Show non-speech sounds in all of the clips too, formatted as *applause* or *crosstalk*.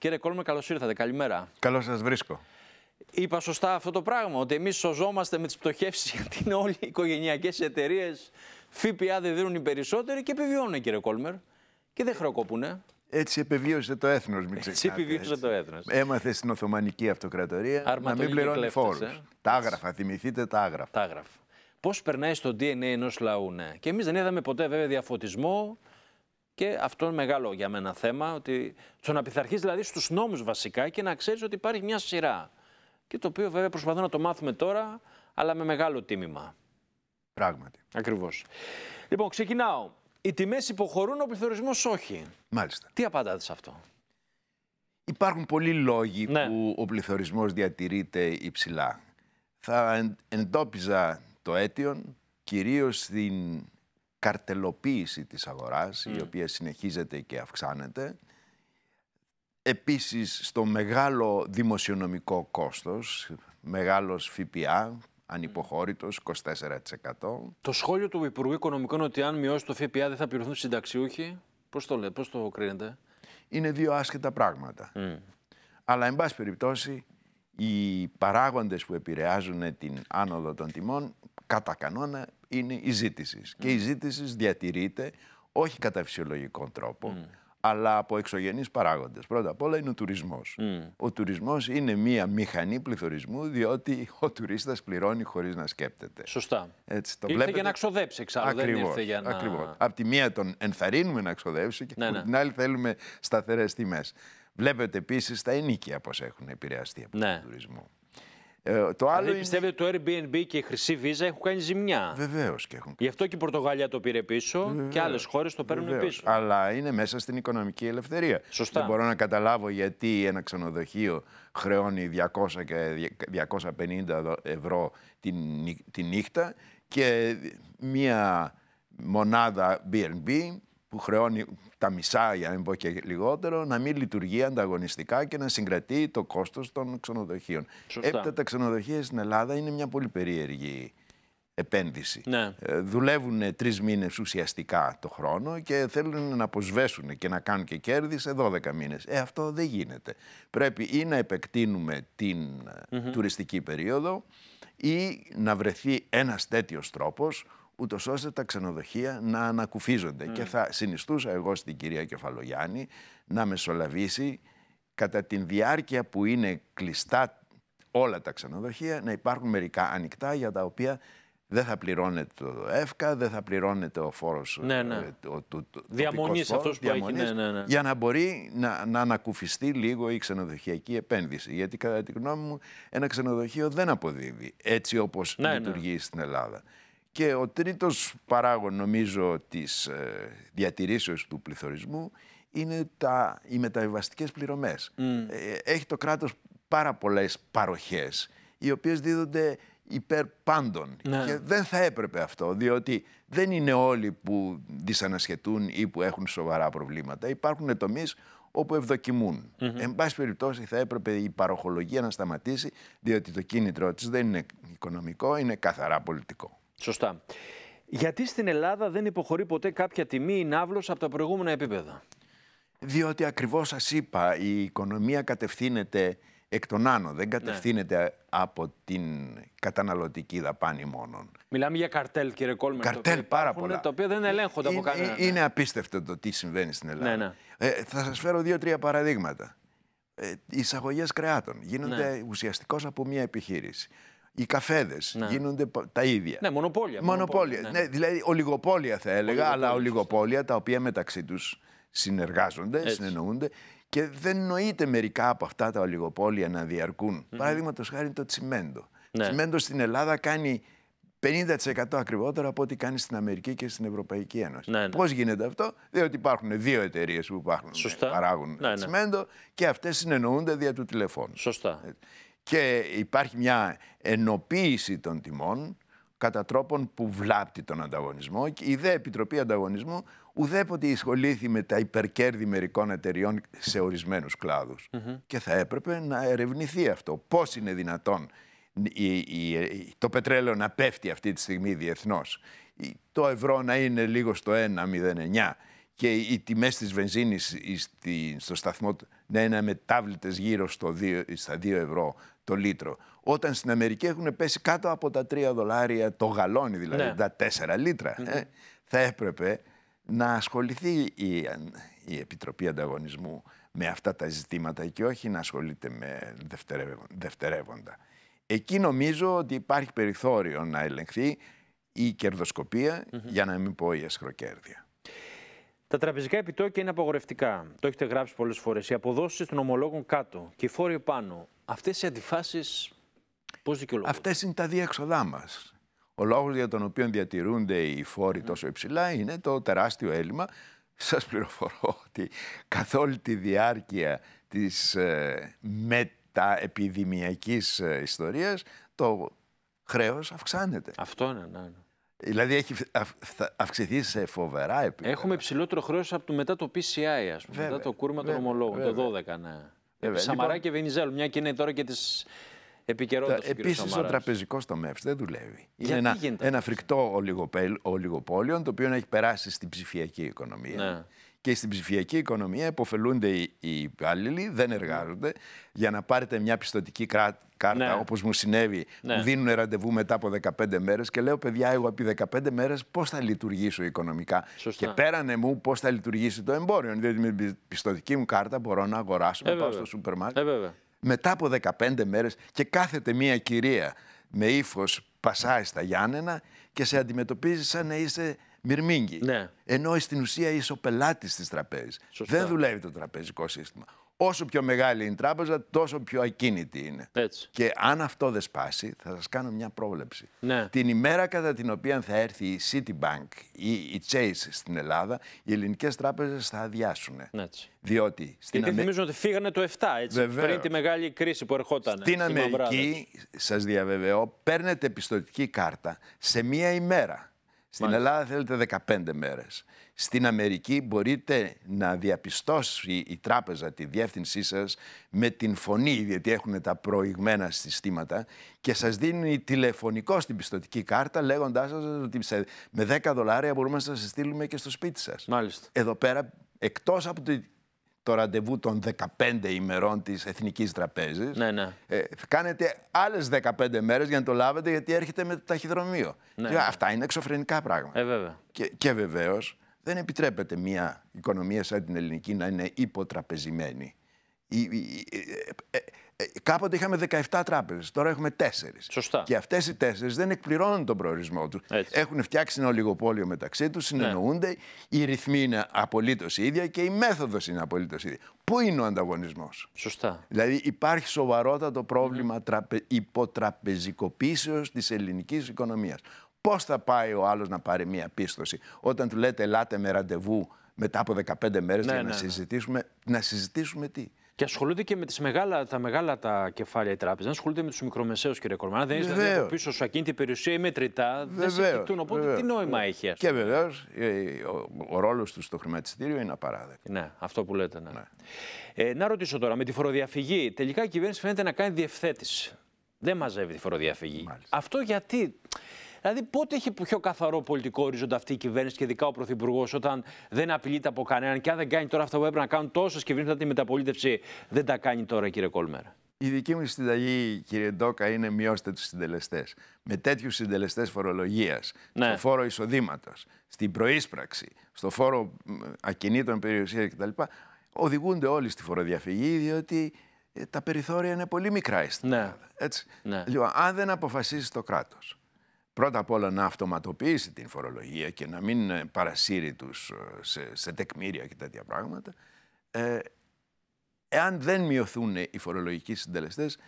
Κύριε Κόλμερ, καλώς ήρθατε. Καλημέρα. Καλώς σας βρίσκω. Είπα σωστά αυτό το πράγμα, ότι εμείς σωζόμαστε με τις πτωχεύσεις *laughs* γιατί είναι όλοι οι οικογενειακές εταιρείες. ΦΠΑ δεν δίνουν οι περισσότεροι και επιβιώνουν, κύριε Κόλμερ. Και δεν χρεοκόπουνε. Έτσι επιβίωσε το έθνος, μην ξεχνάτε. Έτσι επιβίωσε το έθνος. Έμαθε στην Οθωμανική Αυτοκρατορία να μην πληρώνει φόρους. Ε. Τα άγραφα, θυμηθείτε τα άγραφα. Τα άγραφα. Πώς περνάει στο DNA ενός λαού, ναι. Και εμείς δεν είδαμε ποτέ βέβαια διαφωτισμό, και αυτό είναι μεγάλο για μένα θέμα, ότι στο να πειθαρχείς δηλαδή στους νόμους βασικά και να ξέρεις ότι υπάρχει μια σειρά. Και το οποίο βέβαια προσπαθώ να το μάθουμε τώρα, αλλά με μεγάλο τίμημα. Πράγματι. Ακριβώς. Λοιπόν, ξεκινάω. Οι τιμές υποχωρούν, ο πληθωρισμός όχι. Μάλιστα. Τι απαντάτε σε αυτό. Υπάρχουν πολλοί λόγοι ναι. που ο πληθωρισμός διατηρείται υψηλά. Θα εντόπιζα το αίτιον κυρίως στην καρτελοποίηση της αγοράς, η οποία συνεχίζεται και αυξάνεται. Επίσης, στο μεγάλο δημοσιονομικό κόστος, μεγάλος ΦΠΑ, ανυποχώρητος, 24%. Το σχόλιο του Υπουργού Οικονομικών ότι αν μειώσει το ΦΠΑ δεν θα πληρωθούν συνταξιούχοι, πώς το λέτε, πώς το κρίνετε. Είναι δύο άσχετα πράγματα. Αλλά, εν πάση περιπτώσει, οι παράγοντες που επηρεάζουν την άνοδο των τιμών, κατά κανόνα, είναι η ζήτηση. Και η ζήτηση διατηρείται όχι κατά φυσιολογικό τρόπο, αλλά από εξωγενείς παράγοντες. Πρώτα απ' όλα είναι ο τουρισμός. Ο τουρισμός είναι μία μηχανή πληθωρισμού, διότι ο τουρίστας πληρώνει χωρίς να σκέπτεται. Σωστά. Έτσι, το ήρθε βλέπετε... για να ξοδέψει εξάλλου, δεν ήρθε για να... Ακριβώς. Απ' τη μία τον ενθαρρύνουμε να ξοδέψει και ναι, ναι. την άλλη θέλουμε σταθερές τιμές. Βλέπετε επίσης τα ενίκια πώς έχουν επηρεαστεί από τον ναι. τουρισμό. Ε, το άλλο δηλαδή, πιστεύετε ότι το Airbnb και η χρυσή βίζα έχουν κάνει ζημιά. Βεβαίως και έχουν. Γι' αυτό και η Πορτογαλία το πήρε πίσω και άλλες χώρες το παίρνουν πίσω. Αλλά είναι μέσα στην οικονομική ελευθερία. Σωστά. Δεν μπορώ να καταλάβω γιατί ένα ξενοδοχείο χρεώνει 200 και 250 ευρώ τη, νύχτα και μία μονάδα BNB που χρεώνει τα μισά, για να μην πω και λιγότερο, να μην λειτουργεί ανταγωνιστικά και να συγκρατεί το κόστος των ξενοδοχείων. Έπειτα τα ξενοδοχεία στην Ελλάδα είναι μια πολύ περίεργη επένδυση. Ναι. Ε, δουλεύουν τρεις μήνες ουσιαστικά το χρόνο και θέλουν να αποσβέσουν και να κάνουν και κέρδη σε 12 μήνες. Ε, αυτό δεν γίνεται. Πρέπει ή να επεκτείνουμε την ε, τουριστική περίοδο ή να βρεθεί ένας τέτοιος τρόπος ούτως ώστε τα ξενοδοχεία να ανακουφίζονται. Και θα συνιστούσα εγώ στην κυρία Κεφαλογιάννη να μεσολαβήσει κατά την διάρκεια που είναι κλειστά όλα τα ξενοδοχεία να υπάρχουν μερικά ανοιχτά για τα οποία δεν θα πληρώνεται το ΕΦΚΑ, δεν θα πληρώνεται ο φόρος ναι, ναι. Ε, το, το, το, φόρος, που ναι, διαμονής, ναι, ναι. για να μπορεί να, να ανακουφιστεί λίγο η ξενοδοχειακή επένδυση. Γιατί κατά τη γνώμη μου ένα ξενοδοχείο δεν αποδίδει έτσι όπως λειτουργεί στην Ελλάδα. Και ο τρίτος παράγον νομίζω της ε, διατηρήσεως του πληθωρισμού είναι τα, οι μεταβιβαστικές πληρωμές. Ε, έχει το κράτος πάρα πολλές παροχές οι οποίες δίδονται υπέρ πάντων. Ναι. Και δεν θα έπρεπε αυτό, διότι δεν είναι όλοι που δυσανασχετούν ή που έχουν σοβαρά προβλήματα. Υπάρχουν τομείς όπου ευδοκιμούν. Εν πάση περιπτώσει θα έπρεπε η παροχολογία να σταματήσει, διότι το κίνητρό της δεν είναι οικονομικό, είναι καθαρά πολιτικό. Σωστά. Γιατί στην Ελλάδα δεν υποχωρεί ποτέ κάποια τιμή ή ναύλος από τα προηγούμενα επίπεδα. Διότι ακριβώς σας είπα, η οικονομία κατευθύνεται εκ των άνω. Δεν ναι. κατευθύνεται από την καταναλωτική δαπάνη μόνον. Μιλάμε για καρτέλ, κύριε Κόλμερ. Καρτέλ πάρα πολλά. Τα οποία δεν ε, ελέγχονται είναι, από κανέναν. Ναι. Είναι απίστευτο το τι συμβαίνει στην Ελλάδα. Ναι, ε, θα σας φέρω δύο-τρία παραδείγματα. Ε, εισαγωγές κρεάτων γίνονται ναι. από μια επιχείρηση οι καφέδες ναι. γίνονται τα ίδια. Ναι, μονοπόλια. Μονοπόλια. Ναι, ναι. ναι. δηλαδή ολιγοπόλια θα έλεγα, αλλά ολιγοπόλια τα οποία μεταξύ τους συνεργάζονται, Έτσι. συνεννοούνται και δεν νοείται μερικά από αυτά τα ολιγοπόλια να διαρκούν. Mm. Παραδείγματος χάρη το τσιμέντο. Ναι. Τσιμέντο στην Ελλάδα κάνει 50% ακριβότερο από ό,τι κάνει στην Αμερική και στην Ευρωπαϊκή Ένωση. Ναι, ναι. Πώς γίνεται αυτό, Διότι υπάρχουν δύο εταιρείες που παράγουν ναι, τσιμέντο και αυτές συνεννοούνται δια του τηλεφώνου. Σωστά και υπάρχει μια ενοποίηση των τιμών κατά τρόπον που βλάπτει τον ανταγωνισμό και η ΔΕ Επιτροπή Ανταγωνισμού ουδέποτε εισχολήθη με τα υπερκέρδη μερικών εταιριών σε ορισμένους κλάδους. Και θα έπρεπε να ερευνηθεί αυτό. Πώς είναι δυνατόν το πετρέλαιο να πέφτει αυτή τη στιγμή διεθνώς, το ευρώ να είναι λίγο στο 1,09 και οι τιμές της βενζίνης στο σταθμό να είναι μετάβλητες γύρω στο 2, στα 2 ευρώ το λίτρο. Όταν στην Αμερική έχουν πέσει κάτω από τα 3 δολάρια το γαλόνι, δηλαδή ναι. τα 4 λίτρα, ε, mm-hmm. θα έπρεπε να ασχοληθεί η, η Επιτροπή Ανταγωνισμού με αυτά τα ζητήματα και όχι να ασχολείται με δευτερεύοντα. Εκεί νομίζω ότι υπάρχει περιθώριο να ελεγχθεί η κερδοσκοπία, mm-hmm. για να μην πω η ασχροκέρδεια. Τα τραπεζικά επιτόκια είναι απογορευτικά. Το έχετε γράψει πολλές φορές. Οι αποδόσεις των ομολόγων κάτω και οι φόροι πάνω. Αυτές οι αντιφάσεις πώς δικαιολογούνται. Αυτές είναι τα διέξοδά μας. Ο λόγος για τον οποίο διατηρούνται οι φόροι τόσο υψηλά είναι το τεράστιο έλλειμμα. Σας πληροφορώ ότι καθ' όλη τη διάρκεια της ε, μεταεπιδημιακής ε, ιστορίας το χρέος αυξάνεται. Αυτό είναι, ναι. ναι. Δηλαδή έχει αυξηθεί σε φοβερά επίπεδα. Έχουμε υψηλότερο χρέος από το μετά το PCI, ας πούμε. μετά το κούρμα των ομολόγων, το 12, ναι. Λοιπόν Σαμαρά και Βενιζέλου, μια και είναι τώρα και της επικαιρότητας. Επίσης, ο τραπεζικό τομέα δεν δουλεύει. Γιατί είναι ένα, φρικτό ολιγοπόλιο, το οποίο έχει περάσει στην ψηφιακή οικονομία. Ναι και στην ψηφιακή οικονομία υποφελούνται οι, υπάλληλοι, δεν εργάζονται. Για να πάρετε μια πιστοτική κάρτα, ναι. όπως μου συνέβη, ναι. μου δίνουν ραντεβού μετά από 15 μέρες και λέω, παιδιά, εγώ από 15 μέρες πώς θα λειτουργήσω οικονομικά. Και πέρανε μου πώς θα λειτουργήσει το εμπόριο. Διότι με την πιστοτική μου κάρτα μπορώ να αγοράσω, ε, να πάω στο σούπερ μάρκετ. Ε, μετά από 15 μέρες και κάθεται μια κυρία με ύφος πασάει στα Γιάννενα και σε αντιμετωπίζει σαν να είσαι μυρμήγκι. Ναι. Ενώ στην ουσία είσαι ο πελάτης της τραπέζης. Δεν δουλεύει το τραπεζικό σύστημα. Όσο πιο μεγάλη είναι η τράπεζα, τόσο πιο ακίνητη είναι. Έτσι. Και αν αυτό δεν σπάσει, θα σας κάνω μια πρόβλεψη. Ναι. Την ημέρα κατά την οποία θα έρθει η Citibank ή η Chase στην Ελλάδα, οι ελληνικές τράπεζες θα αδειάσουν. Έτσι. Διότι στην θυμίζουν ότι φύγανε το 7, έτσι. Βεβαίως. Πριν τη μεγάλη κρίση που ερχόταν. Στην Αμερική, σας διαβεβαιώ, παίρνετε πιστοτική κάρτα σε μία ημέρα. Στην Ελλάδα θέλετε 15 μέρες. Στην Αμερική μπορείτε να διαπιστώσει η τράπεζα τη διεύθυνσή σας με την φωνή, γιατί έχουν τα προηγμένα συστήματα και σας δίνει τηλεφωνικό στην πιστοτική κάρτα λέγοντάς σας ότι με 10 δολάρια μπορούμε να σας στείλουμε και στο σπίτι σας. Μάλιστα. Εδώ πέρα, εκτός από το το ραντεβού των 15 ημερών της Εθνικής Τραπέζης. Ναι, ναι. Ε, κάνετε άλλες 15 μέρες για να το λάβετε γιατί έρχεται με το ταχυδρομείο. Ναι. ναι. αυτά είναι εξωφρενικά πράγματα. Ε, και, και βεβαίως δεν επιτρέπεται μια οικονομία σαν την ελληνική να είναι υποτραπεζημένη. Ε, ε, κάποτε είχαμε 17 τράπεζε, τώρα έχουμε 4. Σωστά. Και αυτές οι 4 δεν εκπληρώνουν τον προορισμό τους. Έχουν φτιάξει ένα ολιγοπόλιο μεταξύ τους, ναι. συνεννοούνται, ναι. οι ρυθμοί είναι απολύτως ίδια και η μέθοδος είναι απολύτως ίδια. Πού είναι ο ανταγωνισμός. Σωστά. Δηλαδή υπάρχει σοβαρότατο πρόβλημα mm. τραπε... υποτραπεζικοποίησεως της ελληνικής οικονομίας. Πώς θα πάει ο άλλος να πάρει μία πίστοση όταν του λέτε ελάτε με ραντεβού μετά από 15 μέρες ναι, για να ναι, συζητήσουμε. Να συζητήσουμε τι. Και ασχολούνται και με τις μεγάλα, τα μεγάλα τα κεφάλια οι τράπεζα. Ασχολούνται με τους μικρομεσαίους, κύριε Κορμανά. Δεν είστε δηλαδή πίσω σου ακίνητη περιουσία ή μετρητά. δεν σε κοιτούν. Οπότε βεβαίως. τι νόημα έχει. αυτό. Και βεβαίως ε, ο, ο ρόλος τους στο χρηματιστήριο είναι απαράδεκτο. Ναι, αυτό που λέτε. Ναι. ναι. Ε, να ρωτήσω τώρα, με τη φοροδιαφυγή. Τελικά η κυβέρνηση φαίνεται να κάνει διευθέτηση. Δεν μαζεύει τη φοροδιαφυγή. Αυτό γιατί. Δηλαδή, πότε έχει πιο καθαρό πολιτικό ορίζοντα αυτή η κυβέρνηση και ειδικά ο Πρωθυπουργός, όταν δεν απειλείται από κανέναν και αν δεν κάνει τώρα αυτά που έπρεπε να κάνουν τόσες κυβερνήσει μετά τη μεταπολίτευση, δεν τα κάνει τώρα, κύριε Κολμέρα. Η δική μου συνταγή, κύριε Ντόκα, είναι μειώστε τους συντελεστές. Με τέτοιους συντελεστές φορολογίας, ναι. στο φόρο εισοδήματος, στην προείσπραξη, στο φόρο ακινήτων περιουσίας κτλ., οδηγούνται όλοι στη φοροδιαφυγή, διότι ε, τα περιθώρια είναι πολύ μικρά ναι. Έτσι. Ναι. Λοιπόν, αν δεν αποφασίσει το κράτος πρώτα απ' όλα να αυτοματοποιήσει την φορολογία και να μην ε, παρασύρει τους ε, σε, τεκμήρια και τέτοια πράγματα, ε, εάν δεν μειωθούν οι φορολογικοί συντελεστές,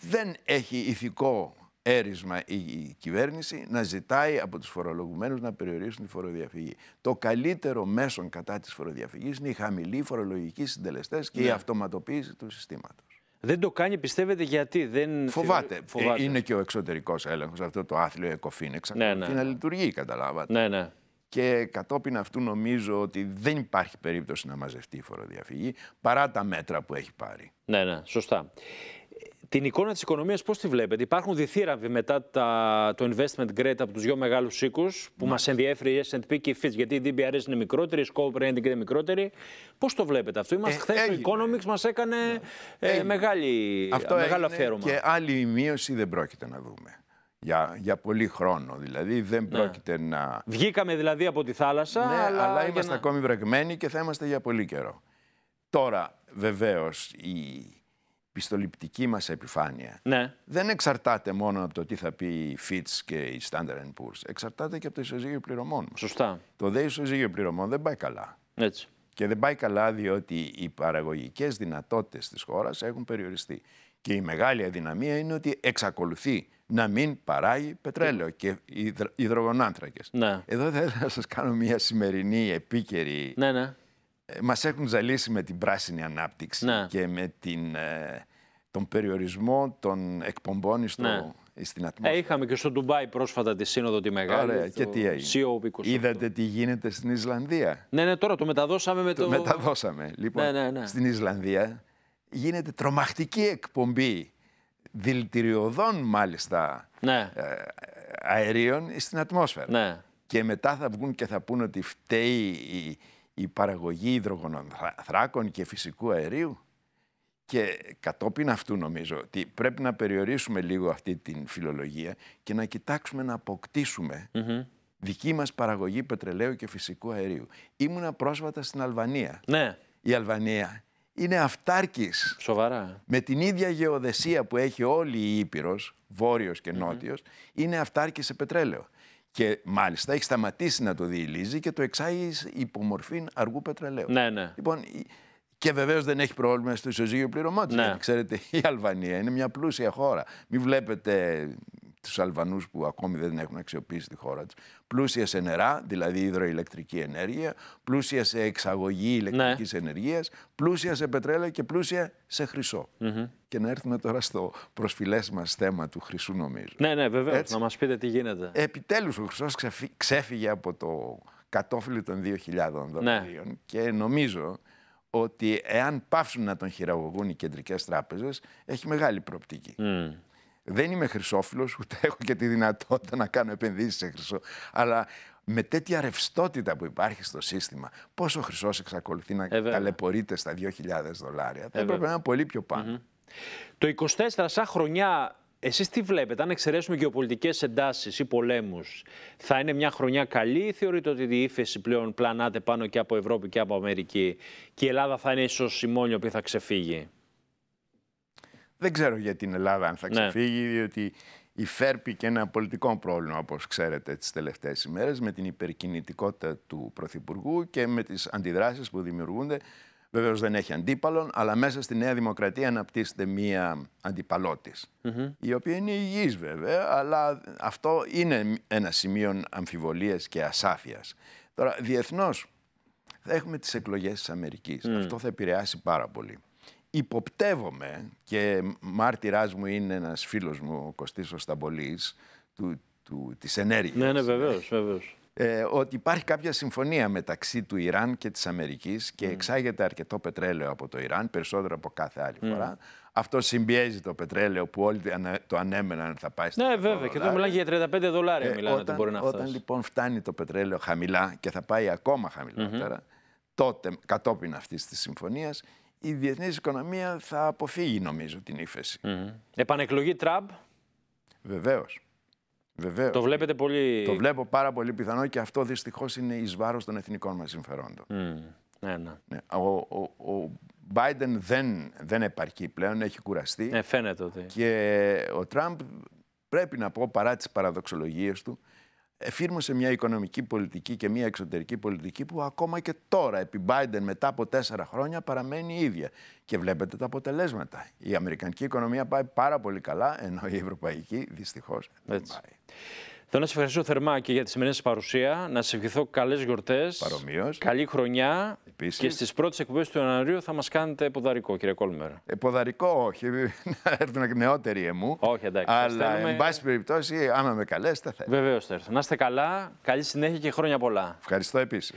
δεν έχει ηθικό έρισμα η κυβέρνηση να ζητάει από τους φορολογουμένους να περιορίσουν τη φοροδιαφυγή. Το καλύτερο μέσον κατά της φοροδιαφυγής είναι οι χαμηλοί φορολογικοί συντελεστές και η ναι. αυτοματοποίηση του συστήματος. Δεν το κάνει, πιστεύετε, γιατί δεν. Ε, φοβάται. Είναι και ο εξωτερικός έλεγχος, αυτό το άθλιο εκοφήν εξακολουθεί ναι, ναι, να λειτουργεί, καταλάβατε. Ναι, ναι. Και κατόπιν αυτού νομίζω ότι δεν υπάρχει περίπτωση να μαζευτεί η φοροδιαφυγή παρά τα μέτρα που έχει πάρει. Ναι, ναι, σωστά την εικόνα της οικονομίας πώς τη βλέπετε. Υπάρχουν διθύραμβοι μετά τα, το investment grade από τους δύο μεγάλους οίκους που μα ναι. μας ενδιέφερε η S&P και η Fitch γιατί η DBRS είναι μικρότερη, η Scope Rating είναι μικρότερη. Πώς το βλέπετε αυτό. Είμαστε ε, χθες το Economics μας έκανε ναι. ε, μεγάλη, αυτό μεγάλο αφιέρωμα. και άλλη μείωση δεν πρόκειται να δούμε. Για, για πολύ χρόνο. Δηλαδή δεν ναι. πρόκειται να. Βγήκαμε δηλαδή από τη θάλασσα. Ναι, αλλά, αλλά είμαστε να... ακόμη βρεγμένοι και θα είμαστε για πολύ καιρό. Τώρα, βεβαίως, η πιστοληπτική μας επιφάνεια ναι. δεν εξαρτάται μόνο από το τι θα πει η Fitch και η Standard Poor's. Εξαρτάται και από το ισοζύγιο πληρωμών. Σωστά. Το δε ισοζύγιο πληρωμών δεν πάει καλά. Έτσι. Και δεν πάει καλά διότι οι παραγωγικές δυνατότητες της χώρας έχουν περιοριστεί. Και η μεγάλη αδυναμία είναι ότι εξακολουθεί να μην παράγει πετρέλαιο ε. και υδρογονάνθρακες. Ναι. Εδώ θα ήθελα να σας κάνω μια σημερινή επίκαιρη ναι, ναι. Ε, μας έχουν ζαλίσει με την πράσινη ανάπτυξη ναι. και με την, ε, τον περιορισμό των εκπομπών στο, ναι. στην ε, ατμόσφαιρα. είχαμε και στο Ντουμπάι πρόσφατα τη σύνοδο τη μεγάλη. Ωραία, και τι έγινε. Είδατε τι γίνεται στην Ισλανδία. Ναι, ναι, τώρα το μεταδώσαμε με το... Το μεταδώσαμε. Λοιπόν, ναι, ναι, ναι. στην Ισλανδία γίνεται τρομακτική εκπομπή δηλητηριωδών μάλιστα αερίων στην ατμόσφαιρα. Ναι. Και μετά θα βγουν και θα πούνε ότι φταίει η, η παραγωγή υδρογονανθράκων και φυσικού αερίου. Και κατόπιν αυτού νομίζω ότι πρέπει να περιορίσουμε λίγο αυτή την φιλολογία και να κοιτάξουμε να αποκτήσουμε δική μας παραγωγή πετρελαίου και φυσικού αερίου. Ήμουνα πρόσφατα στην Αλβανία. Ναι. Η Αλβανία είναι αυτάρκης. Σοβαρά. Με την ίδια γεωδεσία που έχει όλη η Ήπειρος, βόρειος και νότιος, είναι αυτάρκης σε πετρέλαιο. Και μάλιστα έχει σταματήσει να το διηλίζει και το εξάγει υπομορφή αργού πετρελαίου. Ναι, ναι. Λοιπόν, και βεβαίως δεν έχει πρόβλημα στο ισοζύγιο πληρωμάτων. Ναι. ξέρετε, η Αλβανία είναι μια πλούσια χώρα. Μην βλέπετε τους Αλβανούς που ακόμη δεν έχουν αξιοποιήσει τη χώρα τους. Πλούσια σε νερά, δηλαδή υδροηλεκτρική ενέργεια, πλούσια σε εξαγωγή ηλεκτρική ναι. ενεργείας, πλούσια σε πετρέλαιο και πλούσια σε χρυσό. Και να έρθουμε τώρα στο προσφυλές μας θέμα του χρυσού νομίζω. Ναι, ναι, βεβαίως. να μας πείτε τι γίνεται. Επιτέλους, ο χρυσός ξέφυγε από το κατόφυλλο των 2.000 ναι. δολαρίων ναι. και νομίζω ότι εάν πάψουν να τον χειραγωγούν οι κεντρικές τράπεζες, έχει μεγάλη προοπτική. Δεν είμαι χρυσόφιλος, ούτε *laughs* έχω και τη δυνατότητα να κάνω επενδύσεις σε χρυσό. Αλλά με τέτοια ρευστότητα που υπάρχει στο σύστημα, πόσο χρυσός εξακολουθεί να ε, ταλαιπωρείται στα 2.000 δολάρια. Ε, θα έπρεπε να είναι πολύ πιο πάνω. Το 24 σαν χρονιά Εσείς τι βλέπετε, αν εξαιρέσουμε γεωπολιτικές εντάσεις ή πολέμους, θα είναι μια χρονιά καλή ή θεωρείτε ότι η ύφεση πλέον πλανάται πάνω και από Ευρώπη και από Αμερική και η Ελλάδα θα είναι ίσως η μόνη που θα ξεφύγει. Δεν ξέρω για την Ελλάδα αν θα ναι. ξεφύγει, ναι. διότι Φέρπη και ένα πολιτικό πρόβλημα, όπως ξέρετε, τις τελευταίες ημέρες, με την υπερκινητικότητα του Πρωθυπουργού και με τις αντιδράσεις που δημιουργούνται. Βεβαίως δεν έχει αντίπαλον, αλλά μέσα στη Νέα Δημοκρατία αναπτύσσεται μία αντιπαλότης, η οποία είναι υγιής βέβαια, αλλά αυτό είναι ένα σημείο αμφιβολίας και ασάφειας. Τώρα, διεθνώς, θα έχουμε τις εκλογές της Αμερικής. Αυτό θα επηρεάσει πάρα πολύ υποπτεύομαι και μάρτυράς μου είναι ένας φίλος μου, ο Κωστής Οσταμπολής, του, του, της ενέργειας. Ναι, ναι, βεβαίως, βεβαίως. Ε, ότι υπάρχει κάποια συμφωνία μεταξύ του Ιράν και της Αμερικής και mm. εξάγεται αρκετό πετρέλαιο από το Ιράν, περισσότερο από κάθε άλλη mm. φορά. Αυτό συμπιέζει το πετρέλαιο που όλοι το ανέμεναν θα πάει ναι, στα Ναι, βέβαια. Και εδώ μιλάει για 35 δολάρια. Ε, όταν, μπορεί να Όταν λοιπόν φτάνει το πετρέλαιο χαμηλά και θα πάει ακόμα χαμηλότερα, τότε κατόπιν αυτής της συμφωνίας η διεθνής οικονομία θα αποφύγει νομίζω την ύφεση. Mm. Επανεκλογή Τραμπ. Βεβαίως. Βεβαίως. Το βλέπετε πολύ... Το βλέπω πάρα πολύ πιθανό και αυτό δυστυχώς είναι εις βάρος των εθνικών μας συμφερόντων. Ναι, ναι. ναι. Ο, ο, Biden δεν, δεν επαρκεί πλέον, έχει κουραστεί. Ναι, φαίνεται ότι. Και ο Τραμπ πρέπει να πω παρά τις παραδοξολογίες του εφήρμοσε μια οικονομική πολιτική και μια εξωτερική πολιτική που ακόμα και τώρα επί Biden μετά από τέσσερα χρόνια παραμένει η ίδια. Και βλέπετε τα αποτελέσματα. Η αμερικανική οικονομία πάει πάρα πολύ καλά, ενώ η ευρωπαϊκή δυστυχώς δεν πάει. Θέλω να σε ευχαριστήσω θερμά και για τη σημερινή σας παρουσία. Να σε ευχηθώ καλές γιορτές. Παρομοίως. Καλή χρονιά. Επίσης. Και στις πρώτες εκπομπές του Ιανουαρίου θα μας κάνετε ποδαρικό, κύριε Κόλμερ. Ε, ποδαρικό, όχι. *laughs* να έρθουν νεότεροι εμού. Όχι, εντάξει. Αλλά, στέλνουμε... εν πάση περιπτώσει, άμα με καλέσετε, θα Βεβαίως θα έρθω. Να είστε καλά. Καλή συνέχεια και χρόνια πολλά. Ευχαριστώ επίσης.